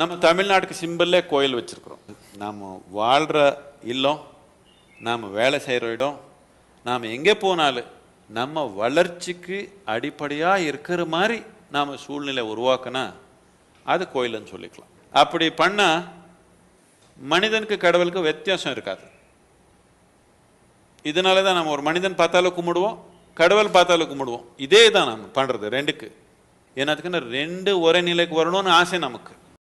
நம்ம தமிழ்நாட்டுக்கு சிம்பிளே கோயில் வச்சுருக்குறோம் நாம் வாழ்கிற இல்லம் நாம் வேலை செய்கிற இடம் நாம் எங்கே போனாலும் நம்ம வளர்ச்சிக்கு அடிப்படையாக இருக்கிற மாதிரி நாம் சூழ்நிலை உருவாக்கினா அது கோயில்னு சொல்லிக்கலாம் அப்படி பண்ணால் மனிதனுக்கு கடவுளுக்கு வித்தியாசம் இருக்காது இதனால தான் நம்ம ஒரு மனிதன் பார்த்தாலும் கும்பிடுவோம் கடவுள் பார்த்தாலும் கும்பிடுவோம் இதே தான் நம்ம பண்ணுறது ரெண்டுக்கு ஏன்னா ரெண்டு ஒரே நிலைக்கு வரணும்னு ஆசை நமக்கு